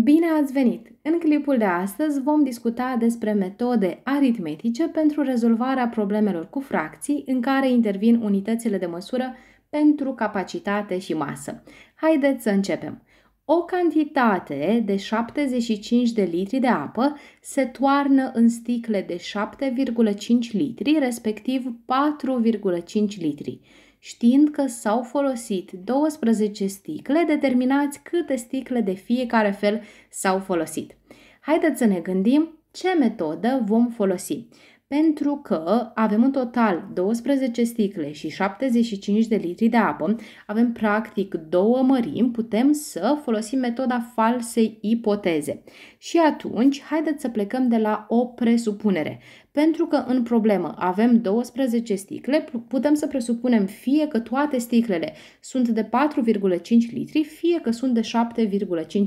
Bine ați venit! În clipul de astăzi vom discuta despre metode aritmetice pentru rezolvarea problemelor cu fracții în care intervin unitățile de măsură pentru capacitate și masă. Haideți să începem! O cantitate de 75 de litri de apă se toarnă în sticle de 7,5 litri, respectiv 4,5 litri Știind că s-au folosit 12 sticle, determinați câte sticle de fiecare fel s-au folosit. Haideți să ne gândim ce metodă vom folosi. Pentru că avem în total 12 sticle și 75 de litri de apă, avem practic două mărimi, putem să folosim metoda falsei ipoteze. Și atunci, haideți să plecăm de la o presupunere. Pentru că în problemă avem 12 sticle, putem să presupunem fie că toate sticlele sunt de 4,5 litri, fie că sunt de 7,5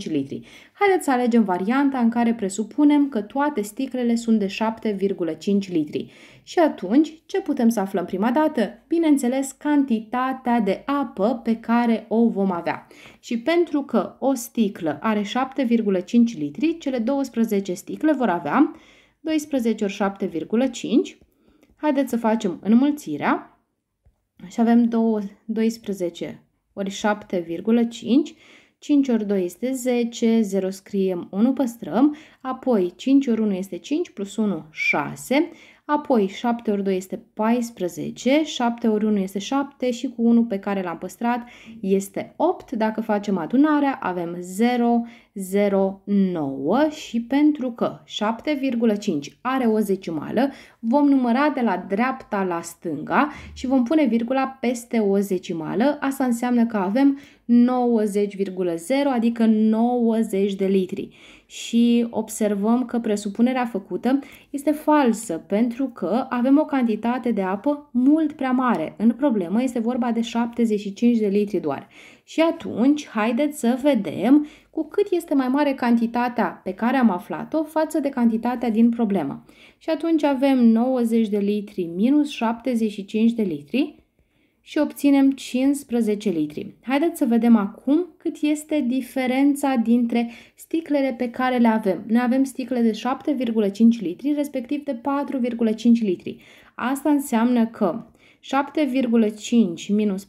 litri. Haideți să alegem varianta în care presupunem că toate sticlele sunt de 7,5 litri. Și atunci, ce putem să aflăm prima dată? Bineînțeles, cantitatea de apă pe care o vom avea. Și pentru că o sticlă are 7,5 litri, cele 12 sticle vor avea 12 ori 7,5. Haideți să facem înmulțirea. Și avem 12 ori 7,5. 5 ori 2 este 10, 0 scriem, 1 păstrăm, apoi 5 ori 1 este 5 plus 1, 6, Apoi 7 ori 2 este 14, 7 ori 1 este 7 și cu 1 pe care l-am păstrat este 8. Dacă facem adunarea avem 0, 0, 9 și pentru că 7,5 are o zecimală, vom număra de la dreapta la stânga și vom pune virgula peste o zecimală. Asta înseamnă că avem 90,0, adică 90 de litri și observăm că presupunerea făcută este falsă pentru că avem o cantitate de apă mult prea mare. În problemă este vorba de 75 de litri doar. Și atunci, haideți să vedem cu cât este mai mare cantitatea pe care am aflat-o față de cantitatea din problemă. Și atunci avem 90 de litri minus 75 de litri și obținem 15 litri. Haideți să vedem acum cât este diferența dintre sticlele pe care le avem. Noi avem sticle de 7,5 litri, respectiv de 4,5 litri. Asta înseamnă că 7,5 minus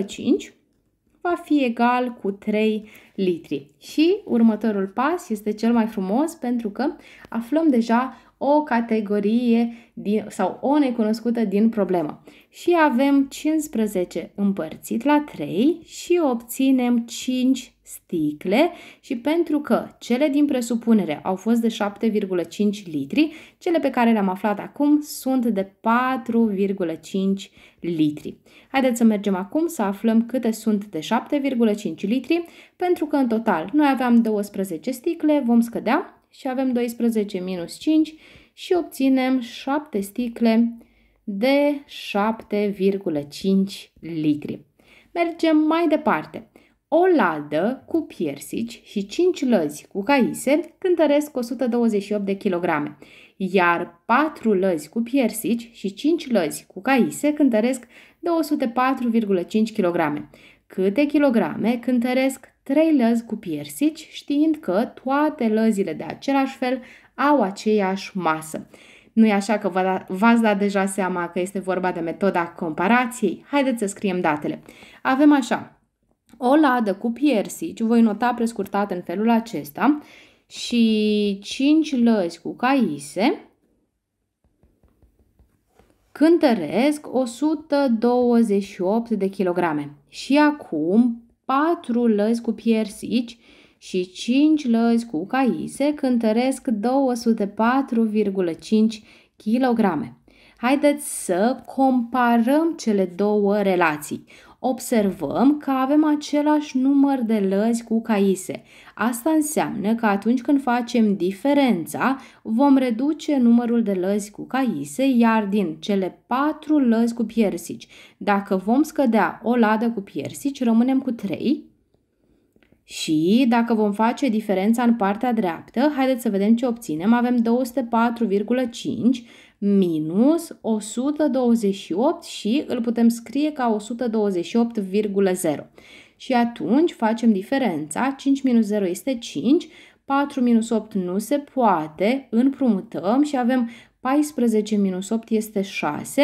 4,5 va fi egal cu 3 litri. Și următorul pas este cel mai frumos pentru că aflăm deja o categorie din, sau o necunoscută din problemă. Și avem 15 împărțit la 3 și obținem 5 sticle și pentru că cele din presupunere au fost de 7,5 litri, cele pe care le-am aflat acum sunt de 4,5 litri. Haideți să mergem acum să aflăm câte sunt de 7,5 litri, pentru că în total noi aveam 12 sticle, vom scădea și avem 12 minus 5 și obținem 7 sticle de 7,5 litri. Mergem mai departe. O ladă cu piersici și 5 lăzi cu caise cântăresc 128 de kilograme, iar 4 lăzi cu piersici și 5 lăzi cu caise cântăresc 204,5 kg. Câte kilograme cântăresc trei lăzi cu piersici, știind că toate lăzile de același fel au aceeași masă. Nu-i așa că v-ați dat deja seama că este vorba de metoda comparației? Haideți să scriem datele. Avem așa, o ladă cu piersici, voi nota prescurtat în felul acesta, și 5 lăzi cu caise, cântăresc 128 de kilograme. Și acum patru lăzi cu piersici și 5 lăzi cu caise cântăresc 204,5 kg. Haideți să comparăm cele două relații observăm că avem același număr de lăzi cu caise. Asta înseamnă că atunci când facem diferența, vom reduce numărul de lăzi cu caise, iar din cele patru lăzi cu piersici, dacă vom scădea o ladă cu piersici, rămânem cu 3, și dacă vom face diferența în partea dreaptă, haideți să vedem ce obținem. Avem 204,5 minus 128 și îl putem scrie ca 128,0. Și atunci facem diferența, 5 minus 0 este 5, 4 minus 8 nu se poate, împrumutăm și avem 14 minus 8 este 6,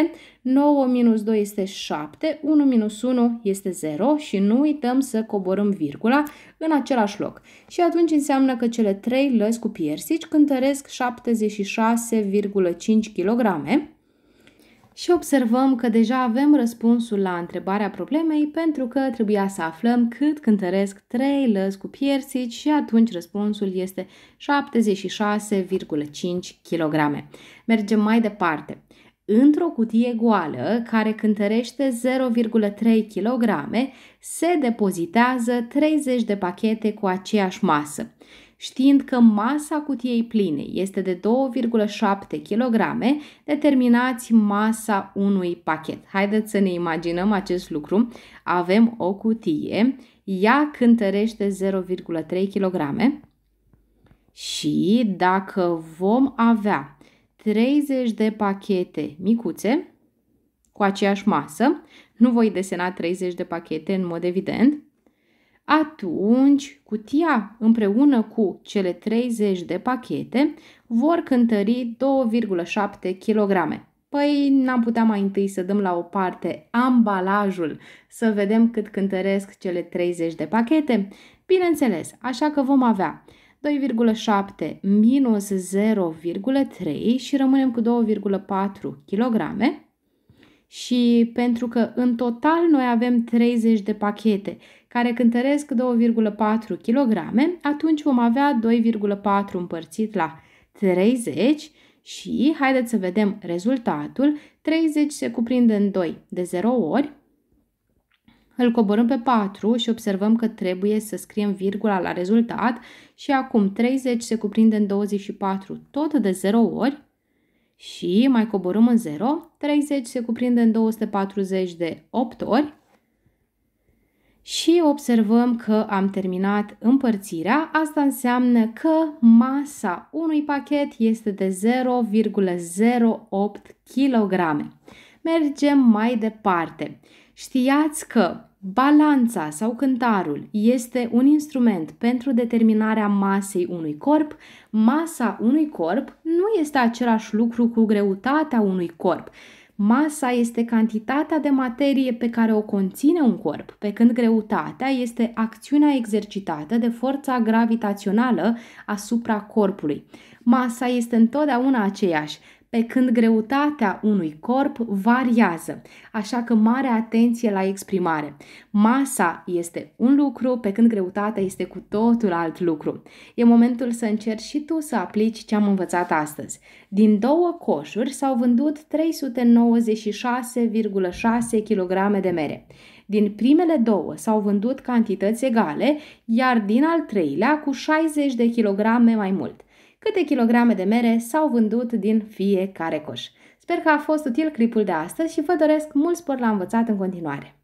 9 minus 2 este 7, 1 minus 1 este 0 și nu uităm să coborâm virgula în același loc. Și atunci înseamnă că cele 3 lăs cu piersici cântăresc 76,5 kg și observăm că deja avem răspunsul la întrebarea problemei pentru că trebuia să aflăm cât cântăresc 3 lăzi cu piersici și atunci răspunsul este 76,5 kg. Mergem mai departe. Într-o cutie goală care cântărește 0,3 kg se depozitează 30 de pachete cu aceeași masă știind că masa cutiei pline este de 2,7 kg, determinați masa unui pachet. Haideți să ne imaginăm acest lucru. Avem o cutie, ea cântărește 0,3 kg și dacă vom avea 30 de pachete micuțe cu aceeași masă, nu voi desena 30 de pachete în mod evident, atunci cutia împreună cu cele 30 de pachete vor cântări 2,7 kg. Păi n-am putea mai întâi să dăm la o parte ambalajul, să vedem cât cântăresc cele 30 de pachete? Bineînțeles, așa că vom avea 2,7 minus 0,3 și rămânem cu 2,4 kg și pentru că în total noi avem 30 de pachete care cântăresc 2,4 kg, atunci vom avea 2,4 împărțit la 30 și haideți să vedem rezultatul. 30 se cuprinde în 2 de 0 ori, îl coborâm pe 4 și observăm că trebuie să scriem virgula la rezultat și acum 30 se cuprinde în 24 tot de 0 ori, și mai coborâm în 0, 30 se cuprinde în 240 de 8 ori și observăm că am terminat împărțirea. Asta înseamnă că masa unui pachet este de 0,08 kg. Mergem mai departe. Știați că balanța sau cântarul este un instrument pentru determinarea masei unui corp. Masa unui corp nu este același lucru cu greutatea unui corp. Masa este cantitatea de materie pe care o conține un corp, pe când greutatea este acțiunea exercitată de forța gravitațională asupra corpului. Masa este întotdeauna aceeași, pe când greutatea unui corp variază, așa că mare atenție la exprimare. Masa este un lucru, pe când greutatea este cu totul alt lucru. E momentul să încerci și tu să aplici ce am învățat astăzi. Din două coșuri s-au vândut 396,6 kg de mere. Din primele două s-au vândut cantități egale, iar din al treilea cu 60 de kilograme mai mult câte kilograme de mere s-au vândut din fiecare coș. Sper că a fost util clipul de astăzi și vă doresc mult spor la învățat în continuare!